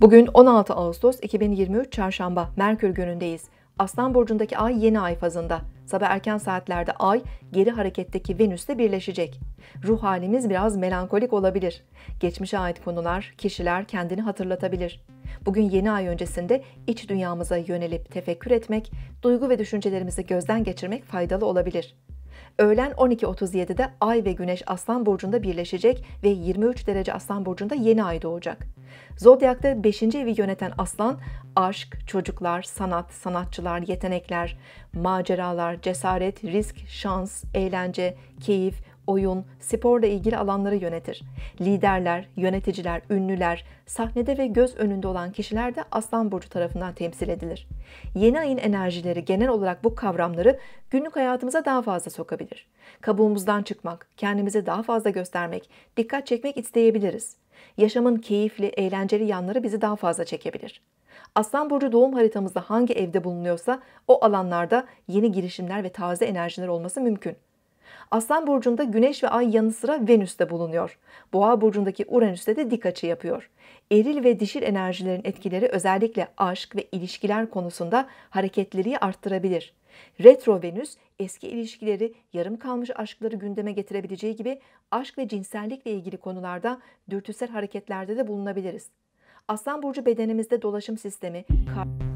Bugün 16 Ağustos 2023 Çarşamba Merkür günündeyiz. Aslan burcundaki ay yeni ay fazında. Sabah erken saatlerde ay geri hareketteki Venüs'te birleşecek. Ruh halimiz biraz melankolik olabilir. Geçmişe ait konular, kişiler kendini hatırlatabilir. Bugün yeni ay öncesinde iç dünyamıza yönelip tefekkür etmek, duygu ve düşüncelerimizi gözden geçirmek faydalı olabilir. Öğlen 12.37'de Ay ve Güneş Aslan Burcu'nda birleşecek ve 23 derece Aslan Burcu'nda yeni ay doğacak. Zodyak'ta 5. evi yöneten Aslan, aşk, çocuklar, sanat, sanatçılar, yetenekler, maceralar, cesaret, risk, şans, eğlence, keyif, oyun, sporla ilgili alanları yönetir. Liderler, yöneticiler, ünlüler, sahnede ve göz önünde olan kişiler de Aslan Burcu tarafından temsil edilir. Yeni ayın enerjileri genel olarak bu kavramları günlük hayatımıza daha fazla sokabilir. Kabuğumuzdan çıkmak, kendimizi daha fazla göstermek, dikkat çekmek isteyebiliriz. Yaşamın keyifli, eğlenceli yanları bizi daha fazla çekebilir. Aslan Burcu doğum haritamızda hangi evde bulunuyorsa o alanlarda yeni girişimler ve taze enerjiler olması mümkün. Aslan burcunda Güneş ve Ay yanı sıra Venüs de bulunuyor. Boğa burcundaki Uranüs de de dik açı yapıyor. Eril ve dişil enerjilerin etkileri özellikle aşk ve ilişkiler konusunda hareketliliği arttırabilir. Retro Venüs eski ilişkileri, yarım kalmış aşkları gündeme getirebileceği gibi aşk ve cinsellikle ilgili konularda dürtüsel hareketlerde de bulunabiliriz. Aslan burcu bedenimizde dolaşım sistemi, kalp